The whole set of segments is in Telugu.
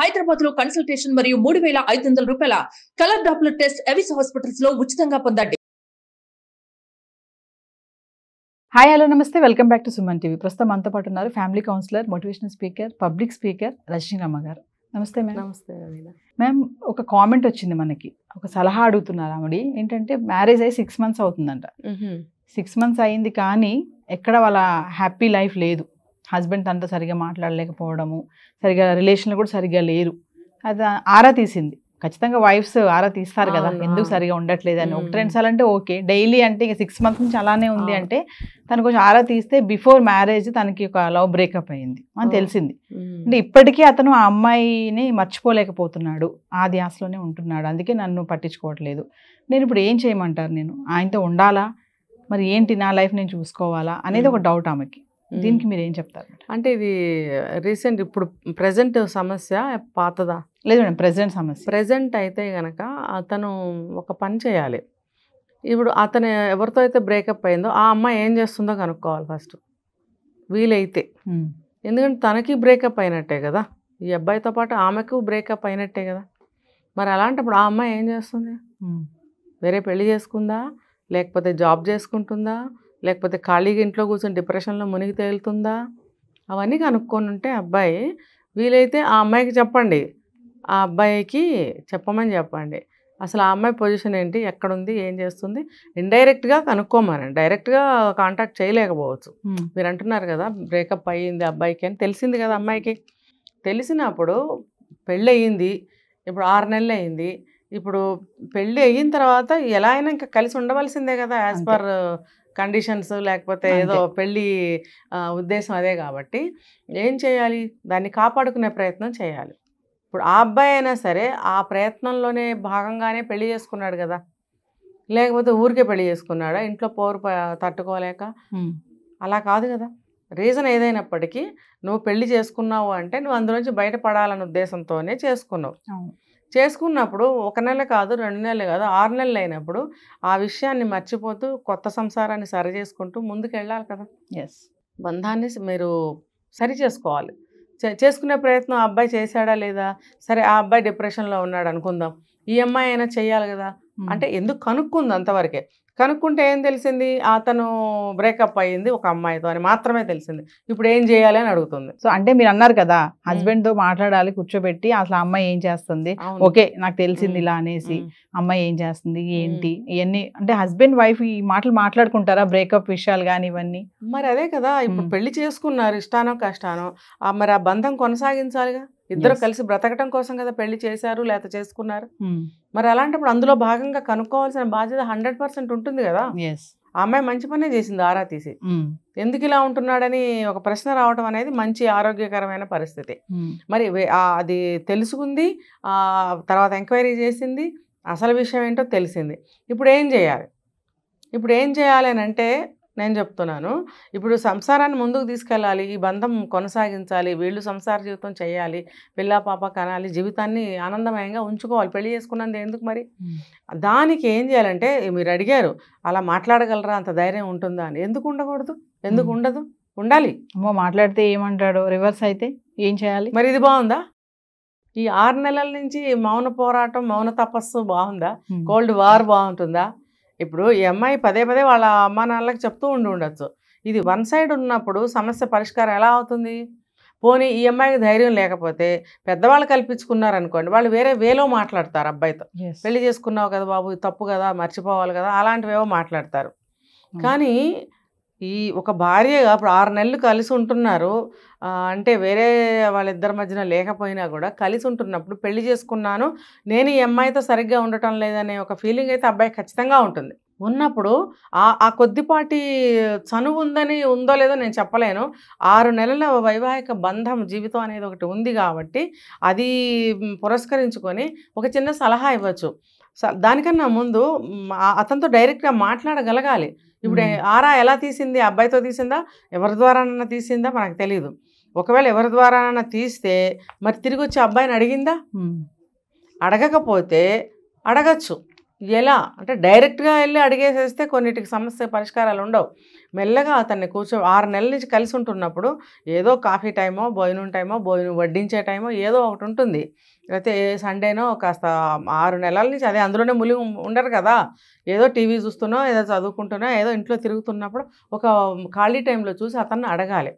హైదరాబాద్ లో కన్సల్టేషన్ మరియు మూడు వేల ఐదు వందల రూపాయల colour doppler test Avis hospitals లో ఉచితంగా పొందండి హాయ్ హలో నమస్తే welcome back to Suman TV ప్రస్తుతం అంతా పాటు ఉన్నారు family counsellor motivational speaker public speaker రజనీరామ్మ గారు నమస్తే మ్యామ్ నమస్తే మ్యామ్ ఒక కామెంట్ వచ్చింది మనకి ఒక సలహా అడుగుతున్నారు ఆవిడ ఏంటంటే మ్యారేజ్ అయ్యి సిక్స్ మంత్స్ అవుతుందంట సిక్స్ మంత్స్ అయింది కానీ ఎక్కడ వాళ్ళ హ్యాపీ లైఫ్ లేదు హస్బెండ్ అంతా సరిగా మాట్లాడలేకపోవడము సరిగా రిలేషన్లు కూడా సరిగా లేరు అది ఆరా తీసింది ఖచ్చితంగా వైఫ్స్ ఆరా తీస్తారు కదా ఎందుకు సరిగా ఉండట్లేదు అని ఒకటి రెండు సార్లు అంటే ఓకే డైలీ అంటే ఇక సిక్స్ మంత్స్ నుంచి అలానే ఉంది అంటే తను కొంచెం ఆరా తీస్తే బిఫోర్ మ్యారేజ్ తనకి ఒక లవ్ బ్రేకప్ అయింది అని తెలిసింది అంటే ఇప్పటికీ అతను ఆ అమ్మాయిని మర్చిపోలేకపోతున్నాడు ఆ ధ్యాసలోనే ఉంటున్నాడు అందుకే నన్ను పట్టించుకోవట్లేదు నేను ఇప్పుడు ఏం చేయమంటారు నేను ఆయనతో ఉండాలా మరి ఏంటి నా లైఫ్ నేను చూసుకోవాలా అనేది ఒక డౌట్ ఆమెకి దీనికి మీరు ఏం చెప్తారు అంటే ఇది రీసెంట్ ఇప్పుడు ప్రజెంట్ సమస్య పాతదా లేదు మేడం ప్రజెంట్ సమస్య ప్రజెంట్ అయితే కనుక అతను ఒక పని చేయాలి ఇప్పుడు అతను ఎవరితో అయితే బ్రేకప్ అయిందో ఆ అమ్మాయి ఏం చేస్తుందో కనుక్కోవాలి ఫస్ట్ వీలైతే ఎందుకంటే తనకి బ్రేకప్ అయినట్టే కదా ఈ అబ్బాయితో పాటు ఆమెకు బ్రేకప్ అయినట్టే కదా మరి అలాంటప్పుడు ఆ అమ్మాయి ఏం చేస్తుంది వేరే పెళ్లి చేసుకుందా లేకపోతే జాబ్ చేసుకుంటుందా లేకపోతే ఖాళీగా ఇంట్లో కూర్చొని డిప్రెషన్లో మునిగి తేలుతుందా అవన్నీ కనుక్కొని ఉంటే అబ్బాయి వీలైతే ఆ అమ్మాయికి చెప్పండి ఆ అబ్బాయికి చెప్పమని చెప్పండి అసలు ఆ అమ్మాయి పొజిషన్ ఏంటి ఎక్కడుంది ఏం చేస్తుంది ఇండైరెక్ట్గా కనుక్కోమని డైరెక్ట్గా కాంటాక్ట్ చేయలేకపోవచ్చు మీరు అంటున్నారు కదా బ్రేకప్ అయ్యింది అబ్బాయికి అని తెలిసింది కదా అమ్మాయికి తెలిసినప్పుడు పెళ్ళి అయ్యింది ఇప్పుడు ఆరు నెలలు అయింది ఇప్పుడు పెళ్ళి అయిన తర్వాత ఎలా అయినా ఇంకా కలిసి ఉండవలసిందే కదా యాజ్ పర్ కండిషన్స్ లేకపోతే ఏదో పెళ్ళి ఉద్దేశం అదే కాబట్టి ఏం చేయాలి దాన్ని కాపాడుకునే ప్రయత్నం చేయాలి ఇప్పుడు ఆ అబ్బాయి అయినా సరే ఆ ప్రయత్నంలోనే భాగంగానే పెళ్లి చేసుకున్నాడు కదా లేకపోతే ఊరికే పెళ్లి చేసుకున్నాడా ఇంట్లో పోరు తట్టుకోలేక అలా కాదు కదా రీజన్ ఏదైనప్పటికీ నువ్వు పెళ్లి చేసుకున్నావు అంటే నువ్వు అందులోంచి బయటపడాలనే ఉద్దేశంతోనే చేసుకున్నావు చేసుకున్నప్పుడు ఒక నెల కాదు రెండు నెలలు కాదు ఆరు నెలలు అయినప్పుడు ఆ విషయాన్ని మర్చిపోతూ కొత్త సంసారాన్ని సరి చేసుకుంటూ ముందుకెళ్ళాలి కదా ఎస్ బంధాన్ని మీరు సరి చేసుకోవాలి చేసుకునే ప్రయత్నం ఆ అబ్బాయి చేశాడా లేదా సరే ఆ అబ్బాయి డిప్రెషన్లో ఉన్నాడు అనుకుందాం ఈ అమ్మాయి అయినా చేయాలి కదా hmm. అంటే ఎందుకు కనుక్కుంది అంతవరకే కనుక్కుంటే ఏం తెలిసింది అతను బ్రేకప్ అయ్యింది ఒక అమ్మాయితో అని మాత్రమే తెలిసింది ఇప్పుడు ఏం చేయాలి అని అడుగుతుంది సో అంటే మీరు అన్నారు కదా హస్బెండ్ తో మాట్లాడాలి కూర్చోబెట్టి అసలు అమ్మాయి ఏం చేస్తుంది ఓకే నాకు తెలిసింది ఇలా అనేసి అమ్మాయి ఏం చేస్తుంది ఏంటి ఇవన్నీ అంటే హస్బెండ్ వైఫ్ ఈ మాటలు మాట్లాడుకుంటారా బ్రేకప్ విషయాలు కానీ ఇవన్నీ మరి అదే కదా ఇప్పుడు పెళ్లి చేసుకున్నారు ఇష్టానో కష్టానో మరి ఆ బంధం కొనసాగించాలిగా ఇద్దరు కలిసి బ్రతకటం కోసం కదా పెళ్లి చేశారు లేక చేసుకున్నారు hmm. మరి అలాంటప్పుడు అందులో భాగంగా కనుక్కోవాల్సిన బాధ్యత హండ్రెడ్ పర్సెంట్ ఉంటుంది కదా అమ్మాయి మంచి పనే చేసింది ఆరా తీసి hmm. ఎందుకు ఇలా ఉంటున్నాడని ఒక ప్రశ్న రావడం అనేది మంచి ఆరోగ్యకరమైన పరిస్థితి hmm. మరి అది తెలుసుకుంది ఆ తర్వాత ఎంక్వైరీ చేసింది అసలు విషయం ఏంటో తెలిసింది ఇప్పుడు ఏం చేయాలి ఇప్పుడు ఏం చేయాలి అంటే నేను చెప్తున్నాను ఇప్పుడు సంసారాన్ని ముందుకు తీసుకెళ్ళాలి ఈ బంధం కొనసాగించాలి వీళ్ళు సంసార జీవితం చేయాలి పిల్ల పాప కనాలి జీవితాన్ని ఆనందమయంగా ఉంచుకోవాలి పెళ్లి చేసుకున్నది ఎందుకు మరి దానికి ఏం చేయాలంటే మీరు అడిగారు అలా మాట్లాడగలరా అంత ధైర్యం ఉంటుందా అని ఎందుకు ఉండకూడదు ఎందుకు ఉండదు ఉండాలి మాట్లాడితే ఏమంటాడు రివర్స్ అయితే ఏం చేయాలి మరి ఇది బాగుందా ఈ ఆరు నెలల నుంచి మౌన పోరాటం మౌన తపస్సు బాగుందా కోల్డ్ వార్ బాగుంటుందా ఇప్పుడు ఈ అమ్మాయి పదే పదే వాళ్ళ అమ్మా నాన్నలకు చెప్తూ ఉండి ఉండొచ్చు ఇది వన్ సైడ్ ఉన్నప్పుడు సమస్య పరిష్కారం ఎలా అవుతుంది పోనీ ఈ అమ్మాయికి ధైర్యం లేకపోతే పెద్దవాళ్ళు కల్పించుకున్నారనుకోండి వాళ్ళు వేరే వేలో మాట్లాడతారు అబ్బాయితో పెళ్లి చేసుకున్నావు కదా బాబు తప్పు కదా మర్చిపోవాలి కదా అలాంటివేవో మాట్లాడతారు hmm. కానీ ఈ ఒక భార్యగా ఇప్పుడు ఆరు నెలలు కలిసి ఉంటున్నారు అంటే వేరే వాళ్ళిద్దరి మధ్యన లేకపోయినా కూడా కలిసి ఉంటున్నప్పుడు పెళ్లి చేసుకున్నాను నేను ఈ అమ్మాయితో సరిగ్గా ఉండటం లేదనే ఒక ఫీలింగ్ అయితే అబ్బాయి ఖచ్చితంగా ఉంటుంది ఉన్నప్పుడు ఆ ఆ కొద్దిపాటి చనువు ఉందని ఉందో లేదో నేను చెప్పలేను ఆరు నెలల వైవాహిక బంధం జీవితం అనేది ఒకటి ఉంది కాబట్టి అది పురస్కరించుకొని ఒక చిన్న సలహా ఇవ్వచ్చు దానికన్నా ముందు అతనితో డైరెక్ట్గా మాట్లాడగలగాలి ఇప్పుడు ఆరా ఎలా తీసింది అబ్బాయితో తీసిందా ఎవరి ద్వారానన్నా తీసిందా మనకు తెలియదు ఒకవేళ ఎవరి ద్వారానన్నా తీస్తే మరి తిరిగి వచ్చి అబ్బాయిని అడిగిందా అడగకపోతే అడగచ్చు ఎలా అంటే డైరెక్ట్గా వెళ్ళి అడిగేసేస్తే కొన్నిటికి సమస్య పరిష్కారాలు ఉండవు మెల్లగా అతన్ని కూర్చో ఆరు నెలల నుంచి కలిసి ఉంటున్నప్పుడు ఏదో కాఫీ టైమో భోజనం టైమో భోజనం వడ్డించే టైమో ఏదో ఒకటి ఉంటుంది ఏ సండేనో కాస్త ఆరు నెలల నుంచి అదే అందులోనే ములి ఉండరు కదా ఏదో టీవీ చూస్తున్నా ఏదో చదువుకుంటున్నా ఏదో ఇంట్లో తిరుగుతున్నప్పుడు ఒక ఖాళీ టైంలో చూసి అతన్ని అడగాలి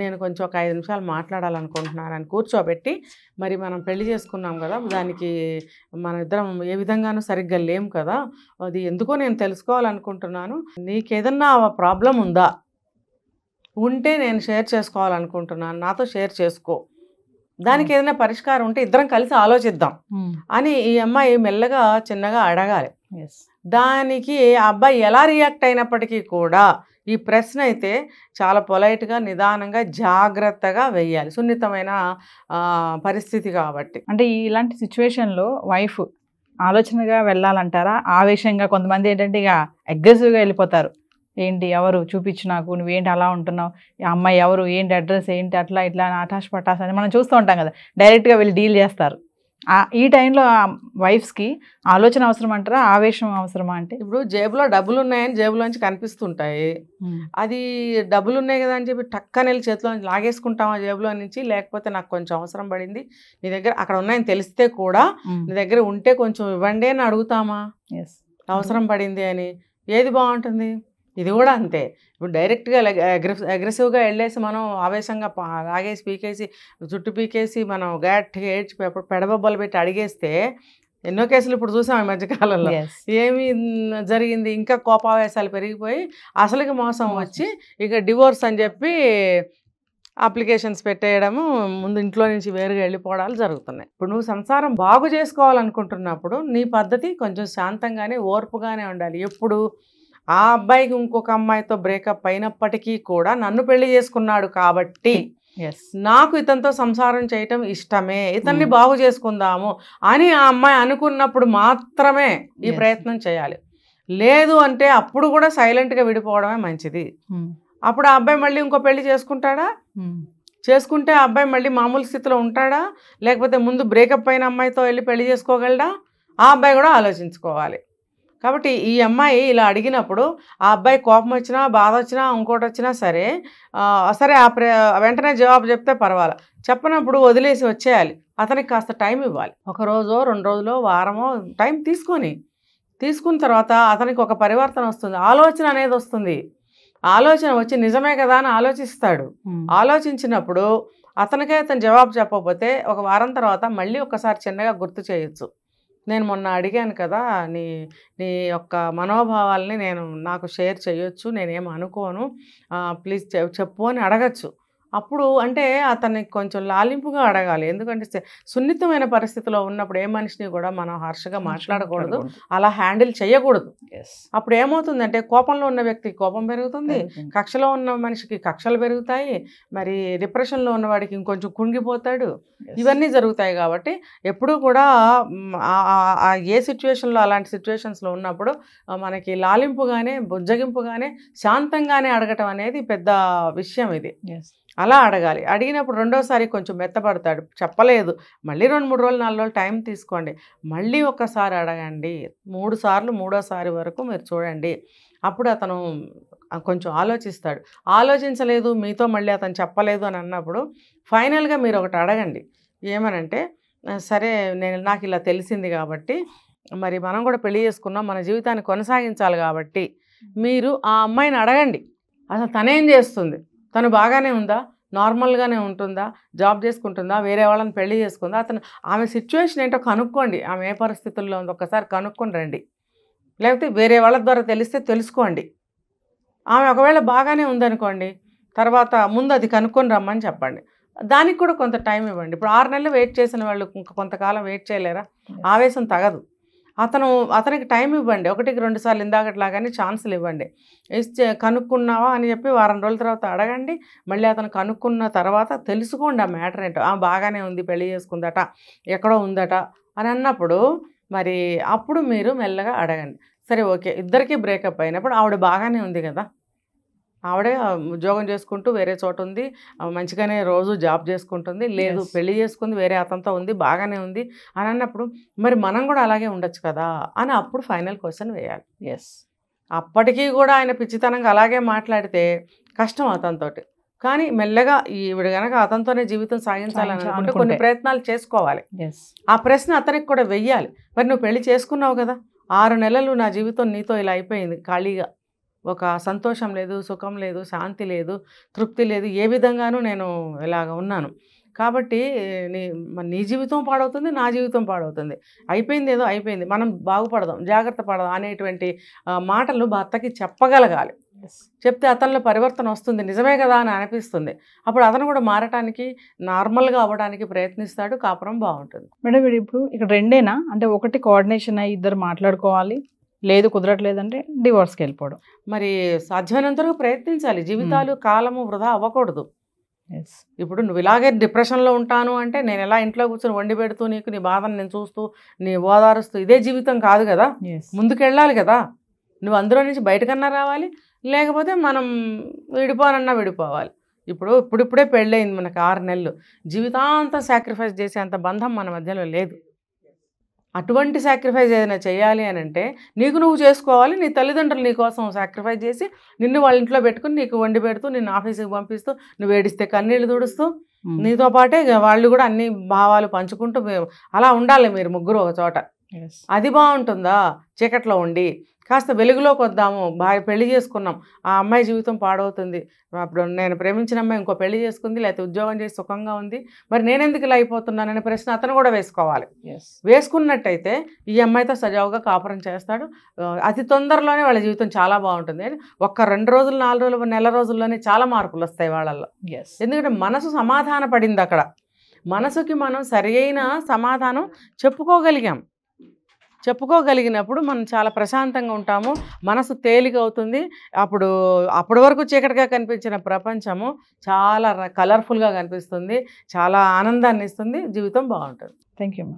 నేను కొంచెం ఒక ఐదు నిమిషాలు మాట్లాడాలనుకుంటున్నానని కూర్చోబెట్టి మరి మనం పెళ్లి చేసుకున్నాం కదా దానికి మన ఇద్దరం ఏ విధంగానూ సరిగ్గా లేము కదా అది ఎందుకో నేను తెలుసుకోవాలనుకుంటున్నాను నీకేదన్నా ప్రాబ్లం ఉందా ఉంటే నేను షేర్ చేసుకోవాలనుకుంటున్నాను నాతో షేర్ చేసుకో దానికి ఏదైనా పరిష్కారం ఉంటే ఇద్దరం కలిసి ఆలోచిద్దాం అని ఈ అమ్మాయి మెల్లగా చిన్నగా అడగాలి దానికి ఆ అబ్బాయి ఎలా రియాక్ట్ అయినప్పటికీ కూడా ఈ ప్రశ్న అయితే చాలా పొలైట్గా నిదానంగా జాగ్రత్తగా వేయాలి సున్నితమైన పరిస్థితి కాబట్టి అంటే ఇలాంటి సిచ్యువేషన్లో వైఫ్ ఆలోచనగా వెళ్ళాలంటారా ఆవేశంగా కొంతమంది ఏంటంటే ఇక అగ్రెసివ్గా వెళ్ళిపోతారు ఏంటి ఎవరు చూపించు నాకు నువ్వేంటి అలా ఉంటున్నావు అమ్మాయి ఎవరు ఏంటి అడ్రస్ ఏంటి అట్లా ఇట్లా ఆటాష్ పటాస్ అని మనం చూస్తూ ఉంటాం కదా డైరెక్ట్గా వెళ్ళి డీల్ చేస్తారు ఈ టైంలో వైఫ్స్కి ఆలోచన అవసరం అంటారా ఆవేశం అవసరమా అంటే ఇప్పుడు జేబులో డబ్బులు ఉన్నాయని జేబులోంచి కనిపిస్తుంటాయి అది డబ్బులు ఉన్నాయి కదా అని చెప్పి టక్కన వెళ్ళి చేతిలో లాగేసుకుంటాం ఆ జేబులో నుంచి లేకపోతే నాకు కొంచెం అవసరం పడింది నీ దగ్గర అక్కడ ఉన్నాయని తెలిస్తే కూడా నీ దగ్గర ఉంటే కొంచెం ఇవ్వండి అని అడుగుతామా ఎస్ అవసరం పడింది అని ఏది బాగుంటుంది ఇది కూడా అంతే ఇప్పుడు డైరెక్ట్గా అగ్రెసివ్గా వెళ్ళేసి మనం ఆవేశంగా లాగేసి పీకేసి జుట్టు పీకేసి మనం గట్టిగా ఏడ్చి పెడబొబ్బలు పెట్టి అడిగేస్తే ఎన్నో కేసులు ఇప్పుడు చూసాం ఈ మధ్యకాలంలో ఏమి జరిగింది ఇంకా కోపావేశాలు పెరిగిపోయి అసలుకి మోసం వచ్చి ఇక డివోర్స్ అని చెప్పి అప్లికేషన్స్ పెట్టేయడము ముందు ఇంట్లో నుంచి వేరుగా వెళ్ళిపోవడాలు జరుగుతున్నాయి ఇప్పుడు నువ్వు సంసారం బాగు చేసుకోవాలనుకుంటున్నప్పుడు నీ పద్ధతి కొంచెం శాంతంగానే ఓర్పుగానే ఉండాలి ఎప్పుడు ఆ అబ్బాయికి ఇంకొక అమ్మాయితో బ్రేకప్ అయినప్పటికీ కూడా నన్ను పెళ్లి చేసుకున్నాడు కాబట్టి నాకు ఇతనితో సంసారం చేయటం ఇష్టమే ఇతన్ని hmm. బాగు చేసుకుందాము అని ఆ అమ్మాయి అనుకున్నప్పుడు మాత్రమే ఈ ప్రయత్నం చేయాలి లేదు అంటే అప్పుడు కూడా సైలెంట్గా విడిపోవడమే మంచిది hmm. అప్పుడు ఆ అబ్బాయి మళ్ళీ ఇంకో పెళ్లి చేసుకుంటాడా hmm. చేసుకుంటే ఆ అబ్బాయి మళ్ళీ మామూలు స్థితిలో ఉంటాడా లేకపోతే ముందు బ్రేకప్ అయిన అమ్మాయితో వెళ్ళి పెళ్లి చేసుకోగలడా ఆ అబ్బాయి కూడా ఆలోచించుకోవాలి కాబట్టి ఈ అమ్మాయి ఇలా అడిగినప్పుడు ఆ అబ్బాయి కోపం వచ్చినా బాధ వచ్చినా ఇంకోటి వచ్చినా సరే సరే ఆ వెంటనే జవాబు చెప్తే పర్వాలేదు చెప్పనప్పుడు వదిలేసి వచ్చేయాలి అతనికి కాస్త టైం ఇవ్వాలి ఒక రోజో రెండు రోజులో వారమో టైం తీసుకొని తీసుకున్న తర్వాత అతనికి ఒక పరివర్తన వస్తుంది ఆలోచన అనేది వస్తుంది ఆలోచన వచ్చి నిజమే కదా అని ఆలోచిస్తాడు ఆలోచించినప్పుడు అతనికే అతను జవాబు చెప్పకపోతే ఒక వారం తర్వాత మళ్ళీ ఒకసారి చిన్నగా గుర్తు చేయొచ్చు నేను మొన్న అడిగాను కదా నీ నీ యొక్క మనోభావాల్ని నేను నాకు షేర్ చేయొచ్చు నేనేం అనుకోను ప్లీజ్ చెప్పు అని అడగచ్చు అప్పుడు అంటే అతనికి కొంచెం లాలింపుగా అడగాలి ఎందుకంటే సున్నితమైన పరిస్థితిలో ఉన్నప్పుడు ఏ మనిషిని కూడా మనం హర్షగా hmm. మాట్లాడకూడదు అలా హ్యాండిల్ చేయకూడదు అప్పుడు ఏమవుతుందంటే కోపంలో ఉన్న వ్యక్తికి కోపం పెరుగుతుంది కక్షలో ఉన్న మనిషికి కక్షలు పెరుగుతాయి మరి డిప్రెషన్లో ఉన్నవాడికి ఇంకొంచెం కుంగిపోతాడు ఇవన్నీ జరుగుతాయి కాబట్టి ఎప్పుడూ కూడా ఏ సిచ్యువేషన్లో అలాంటి సిచ్యువేషన్స్లో ఉన్నప్పుడు మనకి లాలింపుగానే బుజ్జగింపుగానే శాంతంగానే అడగటం అనేది పెద్ద విషయం ఇది అలా అడగాలి అడిగినప్పుడు రెండోసారి కొంచెం మెత్తపడతాడు చెప్పలేదు మళ్ళీ రెండు మూడు రోజులు నాలుగు రోజులు టైం తీసుకోండి మళ్ళీ ఒక్కసారి అడగండి మూడు సార్లు మూడోసారి వరకు మీరు చూడండి అప్పుడు అతను కొంచెం ఆలోచిస్తాడు ఆలోచించలేదు మీతో మళ్ళీ అతను చెప్పలేదు అని అన్నప్పుడు ఫైనల్గా మీరు ఒకటి అడగండి ఏమనంటే సరే నేను నాకు ఇలా తెలిసింది కాబట్టి మరి మనం కూడా పెళ్లి చేసుకున్నాం మన జీవితాన్ని కొనసాగించాలి కాబట్టి మీరు ఆ అమ్మాయిని అడగండి అసలు తనేం చేస్తుంది తను బాగానే ఉందా నార్మల్గానే ఉంటుందా జాబ్ చేసుకుంటుందా వేరే వాళ్ళని పెళ్లి చేసుకుందా అతను ఆమె సిచ్యువేషన్ ఏంటో కనుక్కోండి ఆమె ఏ పరిస్థితుల్లో ఉందో ఒకసారి కనుక్కొని రండి లేకపోతే వేరే వాళ్ళ ద్వారా తెలిస్తే తెలుసుకోండి ఆమె ఒకవేళ బాగానే ఉందనుకోండి తర్వాత ముందు అది కనుక్కొని రమ్మని చెప్పండి దానికి కూడా కొంత టైం ఇవ్వండి ఇప్పుడు ఆరు నెలలు వెయిట్ చేసిన వాళ్ళు ఇంకా కొంతకాలం వెయిట్ చేయలేరా ఆవేశం తగదు అతను అతనికి టైం ఇవ్వండి ఒకటికి రెండు సార్లు ఇందాకట్లాగానే ఛాన్సులు ఇవ్వండి ఇస్తే కనుక్కున్నావా అని చెప్పి వారం రోజుల తర్వాత అడగండి మళ్ళీ అతను కనుక్కున్న తర్వాత తెలుసుకోండి ఆ మ్యాటర్ ఏంటో బాగానే ఉంది పెళ్లి చేసుకుందట ఎక్కడో ఉందట అని అన్నప్పుడు మరి అప్పుడు మీరు మెల్లగా అడగండి సరే ఓకే ఇద్దరికీ బ్రేకప్ అయినప్పుడు ఆవిడ బాగానే ఉంది కదా ఆవిడే ఉద్యోగం చేసుకుంటూ వేరే చోట ఉంది మంచిగానే రోజు జాబ్ చేసుకుంటుంది లేదు పెళ్లి చేసుకుంది వేరే అతనితో ఉంది బాగానే ఉంది అని అన్నప్పుడు మరి మనం కూడా అలాగే ఉండొచ్చు కదా అని అప్పుడు ఫైనల్ క్వశ్చన్ వేయాలి ఎస్ అప్పటికీ కూడా ఆయన పిచ్చితనంగా అలాగే మాట్లాడితే కష్టం అతనితోటి కానీ మెల్లగా ఈవిడ కనుక అతనితోనే జీవితం సాగించాలని అనుకుంటే కొన్ని ప్రయత్నాలు చేసుకోవాలి ఆ ప్రశ్న అతనికి కూడా వెయ్యాలి మరి నువ్వు పెళ్లి చేసుకున్నావు కదా ఆరు నెలలు నా జీవితం నీతో ఇలా అయిపోయింది ఖాళీగా ఒక సంతోషం లేదు సుఖం లేదు శాంతి లేదు తృప్తి లేదు ఏ విధంగానూ నేను ఇలాగ ఉన్నాను కాబట్టి నీ నీ జీవితం పాడవుతుంది నా జీవితం పాడవుతుంది అయిపోయింది ఏదో అయిపోయింది మనం బాగుపడదాం జాగ్రత్త పడదాం అనేటువంటి మాటలు భర్తకి చెప్పగలగాలి చెప్తే అతనిలో పరివర్తన వస్తుంది నిజమే కదా అని అనిపిస్తుంది అప్పుడు అతను కూడా మారటానికి నార్మల్గా అవ్వడానికి ప్రయత్నిస్తాడు కాపురం బాగుంటుంది మేడం ఇప్పుడు ఇక్కడ రెండేనా అంటే ఒకటి కోఆర్డినేషన్ అయ్యి ఇద్దరు మాట్లాడుకోవాలి లేదు కుదరట్లేదంటే డివోర్స్కి వెళ్ళిపోవడం మరి సాధ్యమైనంత వరకు ప్రయత్నించాలి జీవితాలు కాలము వృధా అవ్వకూడదు ఇప్పుడు నువ్వు ఇలాగే డిప్రెషన్లో ఉంటాను అంటే నేను ఎలా ఇంట్లో కూర్చొని వండి పెడుతూ నీకు నీ బాధను నేను చూస్తూ నీ ఓదారుస్తూ ఇదే జీవితం కాదు కదా ముందుకెళ్ళాలి కదా నువ్వు అందులో నుంచి బయటకన్నా రావాలి లేకపోతే మనం విడిపోనన్నా విడిపోవాలి ఇప్పుడు ఇప్పుడిప్పుడే పెళ్ళయింది మనకు ఆరు నెలలు జీవితాంతం సాక్రిఫైస్ అంత బంధం మన మధ్యలో లేదు అటువంటి సాక్రిఫైస్ ఏదైనా చేయాలి అని అంటే నీకు నువ్వు చేసుకోవాలి నీ తల్లిదండ్రులు నీ కోసం సాక్రిఫైస్ చేసి నిన్ను వాళ్ళ ఇంట్లో పెట్టుకుని నీకు వండి పెడుతూ నిన్ను ఆఫీస్కి పంపిస్తూ నువ్వు ఏడిస్తే కన్నీళ్ళు తుడుస్తూ నీతో పాటే వాళ్ళు కూడా అన్ని భావాలు పంచుకుంటూ అలా ఉండాలి మీరు ముగ్గురు ఒక చోట అది బాగుంటుందా చీకట్లో ఉండి కాస్త వెలుగులోకి వద్దాము భార్య పెళ్లి చేసుకున్నాం ఆ అమ్మాయి జీవితం పాడవుతుంది అప్పుడు నేను ప్రేమించిన అమ్మాయి ఇంకో పెళ్లి చేసుకుంది లేకపోతే ఉద్యోగం చేసి సుఖంగా ఉంది మరి నేనెందుకు ఇలా అయిపోతున్నాననే ప్రశ్న అతను కూడా వేసుకోవాలి వేసుకున్నట్టయితే ఈ అమ్మాయితో సజావుగా కాపురం చేస్తాడు అతి తొందరలోనే వాళ్ళ జీవితం చాలా బాగుంటుంది ఒక్క రెండు రోజులు నాలుగు రోజులు నెల రోజుల్లోనే చాలా మార్పులు వస్తాయి వాళ్ళల్లో ఎందుకంటే మనసు సమాధాన పడింది అక్కడ మనసుకి మనం సరియైన సమాధానం చెప్పుకోగలిగాం చెప్పుకోగలిగినప్పుడు మనం చాలా ప్రశాంతంగా ఉంటాము మనసు తేలిక అవుతుంది అప్పుడు అప్పటి వరకు చీకటిగా కనిపించిన ప్రపంచము చాలా కలర్ఫుల్గా కనిపిస్తుంది చాలా ఆనందాన్ని ఇస్తుంది జీవితం బాగుంటుంది థ్యాంక్ యూ